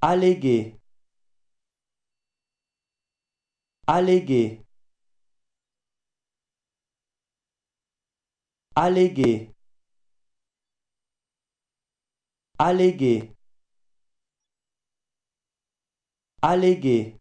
alléguer alléguer alléguer alléguer alléguer